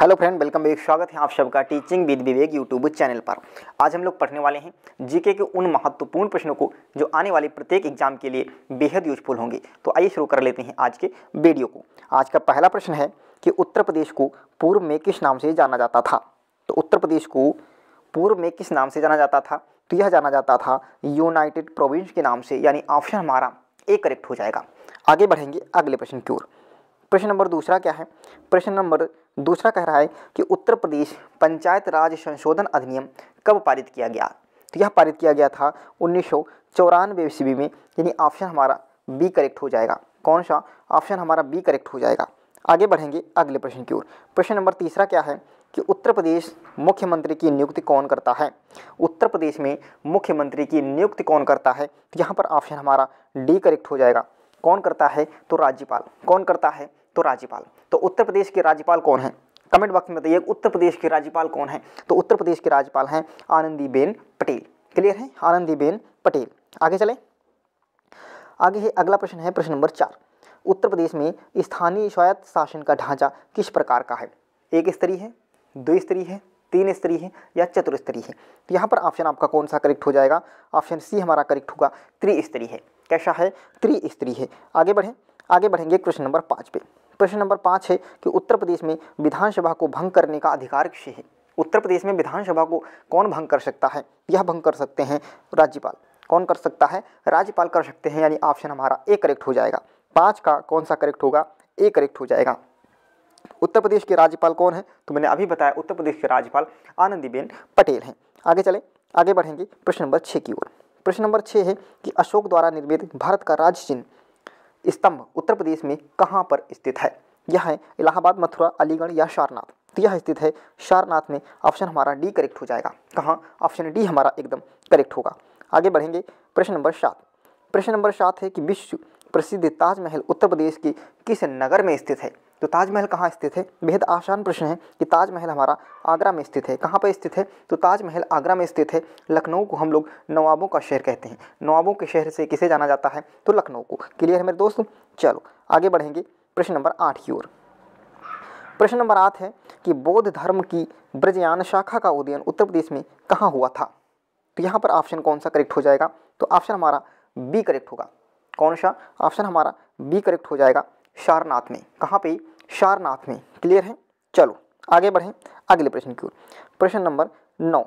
hello friend welcome back स्वागत है आप सबका teaching with Vivek YouTube channel पर आज हम लोग पढ़ने वाले हैं जीके के उन महत्वपूर्ण प्रश्नों को जो आने वाले प्रत्येक एग्जाम के लिए बेहद यूजफुल होंगे तो आइए शुरू कर लेते हैं आज के वीडियो को आज का पहला प्रश्न है कि उत्तर प्रदेश को पूर्व में किस नाम से जाना जाता था तो उत्तर प्रदेश को पूर्व में किस नाम से जाना जाता था तो यह जाना जाता था यूनाइटेड प्रोविंस के नाम से यानी ऑप्शन हमारा ए करेक्ट हो जाएगा आगे बढ़ेंगे अगले प्रश्न की ओर प्रश्न नंबर दूसरा क्या है प्रश्न नंबर दूसरा कह रहा है कि उत्तर प्रदेश पंचायत राज संशोधन अधिनियम कब पारित किया गया तो यह पारित किया गया था उन्नीस सौ चौरानवे ईस्वी में यानी ऑप्शन हमारा बी करेक्ट हो जाएगा कौन सा ऑप्शन हमारा बी करेक्ट हो जाएगा आगे बढ़ेंगे अगले प्रश्न की ओर प्रश्न नंबर तीसरा क्या है कि उत्तर प्रदेश मुख्यमंत्री की नियुक्ति कौन करता है उत्तर प्रदेश में मुख्यमंत्री की नियुक्ति कौन करता है तो यहाँ पर ऑप्शन हमारा डी करेक्ट हो जाएगा कौन करता है तो राज्यपाल कौन करता है तो राज्यपाल तो उत्तर प्रदेश के राज्यपाल कौन है कमेंट बॉक्स में बताइए उत्तर प्रदेश के राज्यपाल कौन है तो उत्तर प्रदेश के राज्यपाल हैं आनंदीबेन पटेल क्लियर है आनंदीबेन पटेल आगे चले आगे है अगला प्रश्न है प्रश्न नंबर चार उत्तर प्रदेश में स्थानीय स्वायत्त शासन का ढांचा किस प्रकार का है एक स्त्री है दो स्त्री है तीन स्त्री है या स्त्री है तो यहाँ पर ऑप्शन आपका कौन सा करेक्ट हो जाएगा ऑप्शन सी हमारा करेक्ट होगा त्रिस्त्री है कैसा है त्रि स्त्री है आगे बढ़ें आगे बढ़ेंगे क्वेश्चन नंबर पाँच पे प्रश्न नंबर पाँच है कि उत्तर प्रदेश में विधानसभा को भंग करने का अधिकार किसे है उत्तर प्रदेश में विधानसभा को कौन भंग कर सकता है यह भंग कर सकते हैं राज्यपाल कौन कर सकता है राज्यपाल कर सकते हैं यानी ऑप्शन हमारा ए करेक्ट हो जाएगा पाँच का कौन सा करेक्ट होगा ए करेक्ट हो जाएगा उत्तर प्रदेश के राज्यपाल कौन है तो मैंने अभी बताया उत्तर प्रदेश के राज्यपाल आनंदीबेन पटेल हैं आगे चले आगे बढ़ेंगे प्रश्न नंबर छः की ओर प्रश्न नंबर छः है कि अशोक द्वारा निर्मित भारत का राज्य चिन्ह स्तंभ उत्तर प्रदेश में कहाँ पर स्थित है यह है इलाहाबाद मथुरा अलीगढ़ या सारनाथ तो यह स्थित है सारनाथ में ऑप्शन हमारा डी करेक्ट हो जाएगा कहाँ ऑप्शन डी हमारा एकदम करेक्ट होगा आगे बढ़ेंगे प्रश्न नंबर सात प्रश्न नंबर सात है कि विश्व प्रसिद्ध ताजमहल उत्तर प्रदेश के किस नगर में स्थित है तो ताजमहल कहाँ स्थित है बेहद आसान प्रश्न है कि ताजमहल हमारा आगरा में स्थित है कहाँ पर स्थित है तो ताजमहल आगरा में स्थित है लखनऊ को हम लोग नवाबों का शहर कहते हैं नवाबों के शहर से किसे जाना जाता है तो लखनऊ को क्लियर है मेरे दोस्तों चलो आगे बढ़ेंगे प्रश्न नंबर आठ की ओर प्रश्न नंबर आठ है कि बौद्ध धर्म की ब्रजयान शाखा का उदयन उत्तर प्रदेश में कहाँ हुआ था तो यहाँ पर ऑप्शन कौन सा करेक्ट हो जाएगा तो ऑप्शन हमारा बी करेक्ट होगा कौन सा ऑप्शन हमारा बी करेक्ट हो जाएगा सारनाथ में कहाँ पे शारनाथ में क्लियर है चलो आगे बढ़ें अगले प्रश्न की ओर प्रश्न नंबर नौ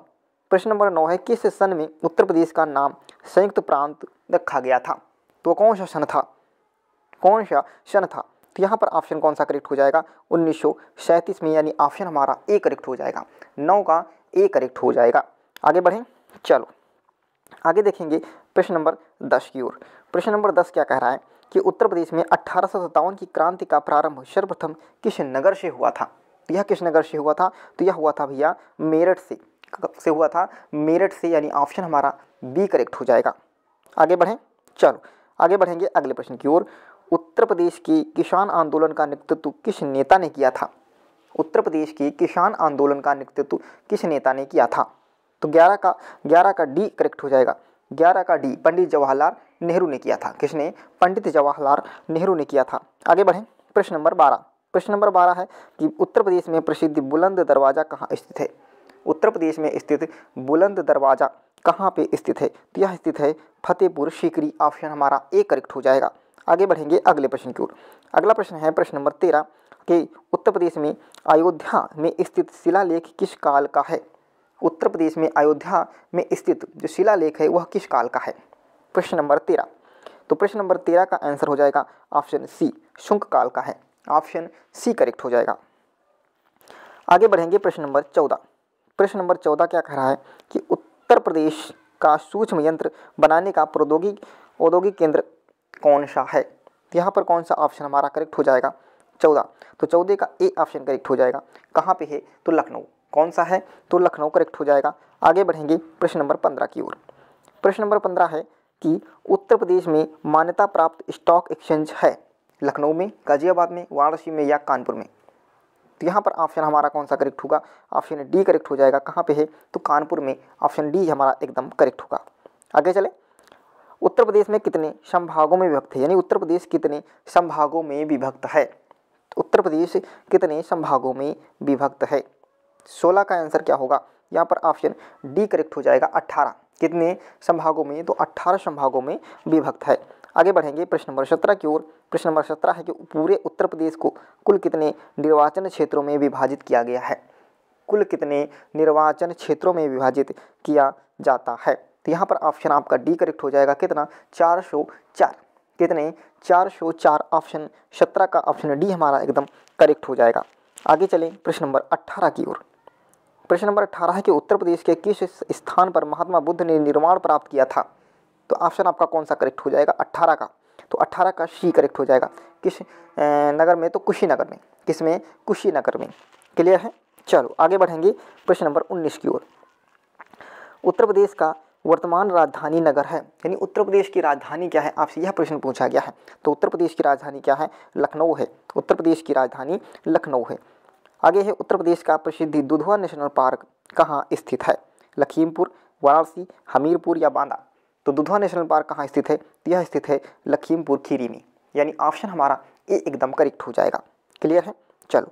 प्रश्न नंबर नौ है किस सन में उत्तर प्रदेश का नाम संयुक्त प्रांत रखा गया था तो कौन सा सन था कौन सा सन था तो यहाँ पर ऑप्शन कौन सा करेक्ट हो जाएगा उन्नीस में यानी ऑप्शन हमारा ए करेक्ट हो जाएगा नौ का ए करेक्ट हो जाएगा आगे बढ़ें चलो आगे देखेंगे प्रश्न नंबर दस की ओर प्रश्न नंबर दस क्या कह रहा है कि उत्तर प्रदेश में अठारह की क्रांति का प्रारंभ सर्वप्रथम किशनगर से हुआ था यह किशनगर से हुआ था तो यह हुआ था भैया मेरठ से से हुआ था मेरठ से यानी ऑप्शन हमारा बी करेक्ट हो जाएगा आगे बढ़ें चलो आगे बढ़ेंगे अगले प्रश्न की ओर उत्तर प्रदेश के किसान आंदोलन का नेतृत्व किस नेता ने किया था उत्तर प्रदेश के किसान आंदोलन का नेतृत्व किस नेता ने किया था तो ग्यारह का ग्यारह का डी करेक्ट हो जाएगा ग्यारह का डी पंडित जवाहरलाल नेहरू ने किया था किसने पंडित जवाहरलाल नेहरू ने किया था आगे बढ़ें प्रश्न नंबर बारह प्रश्न नंबर बारह है कि उत्तर प्रदेश में प्रसिद्ध बुलंद दरवाज़ा कहाँ स्थित है उत्तर प्रदेश में स्थित बुलंद दरवाज़ा कहाँ पे स्थित है तो यह स्थित है फतेहपुर सीकरी ऑप्शन हमारा ए करेक्ट हो जाएगा आगे बढ़ेंगे अगले प्रश्न की ओर अगला प्रश्न है प्रश्न नंबर तेरह कि उत्तर प्रदेश में अयोध्या में स्थित शिलालेख किस काल का है उत्तर प्रदेश में अयोध्या में स्थित जो शिलालेख है वह किस काल का है प्रश्न नंबर तेरह तो प्रश्न नंबर तेरह का आंसर हो जाएगा ऑप्शन सी शुंक काल का है ऑप्शन सी करेक्ट हो जाएगा आगे बढ़ेंगे प्रश्न नंबर चौदह प्रश्न नंबर चौदह क्या कह रहा है कि उत्तर प्रदेश का सूक्ष्म यंत्र बनाने का प्रौद्योगिक औद्योगिक केंद्र कौन सा है यहाँ पर कौन सा ऑप्शन हमारा करेक्ट हो जाएगा चौदह तो चौदह का ए ऑप्शन करेक्ट हो जाएगा कहाँ पे है तो लखनऊ कौन सा है तो लखनऊ करेक्ट हो जाएगा आगे बढ़ेंगे प्रश्न नंबर पंद्रह की ओर प्रश्न नंबर पंद्रह है कि उत्तर प्रदेश में मान्यता प्राप्त स्टॉक एक्सचेंज है लखनऊ में गाजियाबाद में वाराणसी में या कानपुर में तो यहाँ पर ऑप्शन हमारा कौन सा करेक्ट होगा ऑप्शन डी करेक्ट हो जाएगा कहाँ पे है तो कानपुर में ऑप्शन डी हमारा एकदम करेक्ट होगा आगे चले उत्तर प्रदेश में कितने संभागों में विभक्त है यानी उत्तर प्रदेश कितने संभागों में विभक्त है उत्तर प्रदेश कितने संभागों में विभक्त है सोलह का आंसर क्या होगा यहाँ पर ऑप्शन डी करेक्ट हो जाएगा अट्ठारह कितने संभागों में तो अट्ठारह संभागों में विभक्त है आगे बढ़ेंगे प्रश्न नंबर सत्रह की ओर प्रश्न नंबर सत्रह है कि पूरे उत्तर प्रदेश को कुल कितने निर्वाचन क्षेत्रों में विभाजित किया गया है कुल कितने निर्वाचन क्षेत्रों में विभाजित किया जाता है तो यहाँ पर ऑप्शन आपका डी करेक्ट हो जाएगा कितना चार सौ चार कितने चार सौ चार ऑप्शन सत्रह का ऑप्शन डी हमारा एकदम करेक्ट हो जाएगा आगे चलें प्रश्न नंबर अट्ठारह की ओर प्रश्न नंबर अठारह है कि उत्तर प्रदेश के किस स्थान पर महात्मा बुद्ध ने निर्माण प्राप्त किया था तो ऑप्शन आपका कौन सा करेक्ट हो जाएगा अट्ठारह का तो अट्ठारह का सी करेक्ट हो जाएगा किस नगर में तो कुशीनगर में किस में कुशीनगर में क्लियर है चलो आगे बढ़ेंगे प्रश्न नंबर उन्नीस की ओर उत्तर प्रदेश का वर्तमान राजधानी नगर है यानी उत्तर प्रदेश की राजधानी क्या है आपसे यह प्रश्न पूछा गया है तो उत्तर प्रदेश की राजधानी क्या है लखनऊ है उत्तर प्रदेश की राजधानी लखनऊ है आगे है उत्तर प्रदेश का प्रसिद्ध दुधवा नेशनल पार्क कहाँ स्थित है लखीमपुर वाराणसी हमीरपुर या बांदा तो दुधवा नेशनल पार्क कहाँ स्थित है यह स्थित है लखीमपुर खीरी में यानी ऑप्शन हमारा ए एकदम करेक्ट हो जाएगा क्लियर है चलो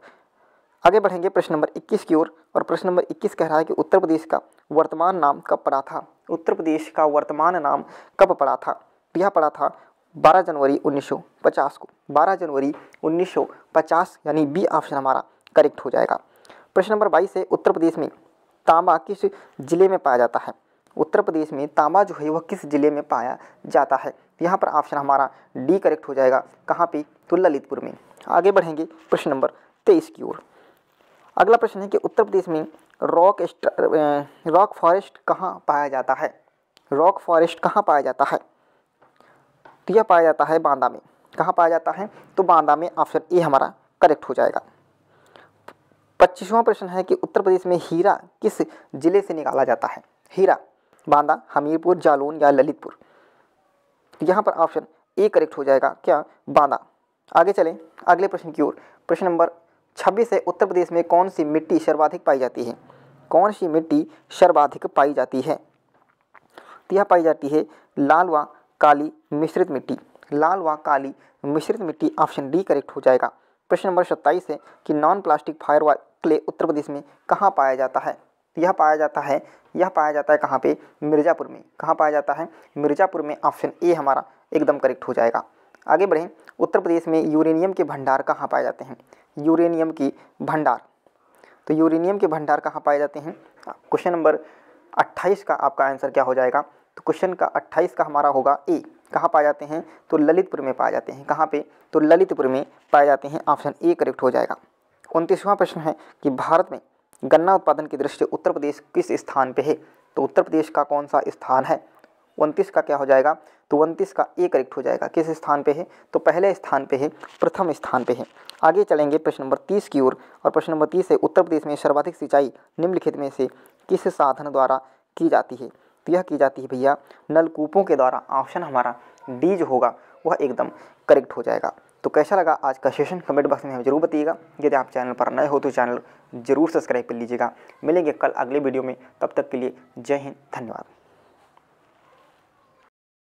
आगे बढ़ेंगे प्रश्न नंबर 21 की ओर और प्रश्न नंबर 21 कह रहा है कि उत्तर प्रदेश का वर्तमान नाम कब पड़ा था उत्तर प्रदेश का वर्तमान नाम कब पड़ा था यह पड़ा था 12 जनवरी 1950 को 12 जनवरी 1950 यानी बी ऑप्शन हमारा करेक्ट हो जाएगा प्रश्न नंबर बाईस है उत्तर प्रदेश में तांबा किस जिले में पाया जाता है उत्तर प्रदेश में तांबा जो है वह किस जिले में पाया जाता है यहाँ पर ऑप्शन हमारा डी करेक्ट हो जाएगा कहाँ पे तो ललितपुर में आगे बढ़ेंगे प्रश्न नंबर तेईस की ओर अगला प्रश्न है कि उत्तर प्रदेश में रॉक रॉक फॉरेस्ट कहाँ पाया जाता है रॉक फॉरेस्ट कहाँ पाया जाता है तो यह पाया जाता है बांदा में कहाँ पाया जाता है तो बांदा में ऑप्शन ए हमारा करेक्ट हो जाएगा पच्चीसवां प्रश्न है कि उत्तर प्रदेश में हीरा किस जिले से निकाला जाता है हीरा बांदा हमीरपुर जालून या ललितपुर यहाँ पर ऑप्शन ए करेक्ट हो जाएगा क्या बांदा आगे चलें अगले प्रश्न की ओर प्रश्न नंबर छब्बीस है उत्तर प्रदेश में कौन सी मिट्टी सर्वाधिक पाई जाती है कौन सी मिट्टी सर्वाधिक पाई जाती है तो यह पाई जाती है लाल व काली मिश्रित मिट्टी लाल व काली मिश्रित मिट्टी ऑप्शन डी करेक्ट हो जाएगा प्रश्न नंबर सत्ताईस है कि non plastic fire clay Uttar Pradesh में कहाँ पाया जाता है यह पाया जाता है यह पाया जाता है कहाँ पे मिर्ज़ापुर में कहाँ पाया जाता है मिर्ज़ापुर में ऑप्शन ए हमारा एकदम करेक्ट हो जाएगा आगे बढ़ें उत्तर प्रदेश में यूरेनियम के भंडार कहाँ पाए जाते हैं यूरेनियम की भंडार तो यूरेनियम के भंडार कहाँ पाए जाते हैं क्वेश्चन नंबर अट्ठाईस का आपका आंसर क्या हो जाएगा तो क्वेश्चन का अट्ठाईस का हमारा होगा ए कहाँ पाए जाते हैं तो ललितपुर में पाए जाते हैं कहाँ पे तो ललितपुर में पाए जाते हैं ऑप्शन ए करेक्ट हो जाएगा उनतीसवां प्रश्न है कि भारत में गन्ना उत्पादन की दृष्टि उत्तर प्रदेश किस स्थान पे है तो उत्तर प्रदेश का कौन सा स्थान है उनतीस का क्या हो जाएगा तो उनतीस का ए करेक्ट हो जाएगा किस स्थान पे है तो पहले स्थान पे है प्रथम स्थान पे है आगे चलेंगे प्रश्न नंबर तीस की ओर और प्रश्न नंबर तीस है उत्तर प्रदेश में सर्वाधिक सिंचाई निम्नलिखित में से किस साधन द्वारा की जाती है तो यह की जाती है भैया नलकूपों के द्वारा ऑप्शन हमारा डी जो होगा वह एकदम करेक्ट हो जाएगा तो कैसा लगा आज का सेशन कमेंट बॉक्स में हमें जरूर बताइएगा यदि आप चैनल पर नए हो तो चैनल जरूर सब्सक्राइब कर लीजिएगा मिलेंगे कल अगले वीडियो में तब तक के लिए जय हिंद धन्यवाद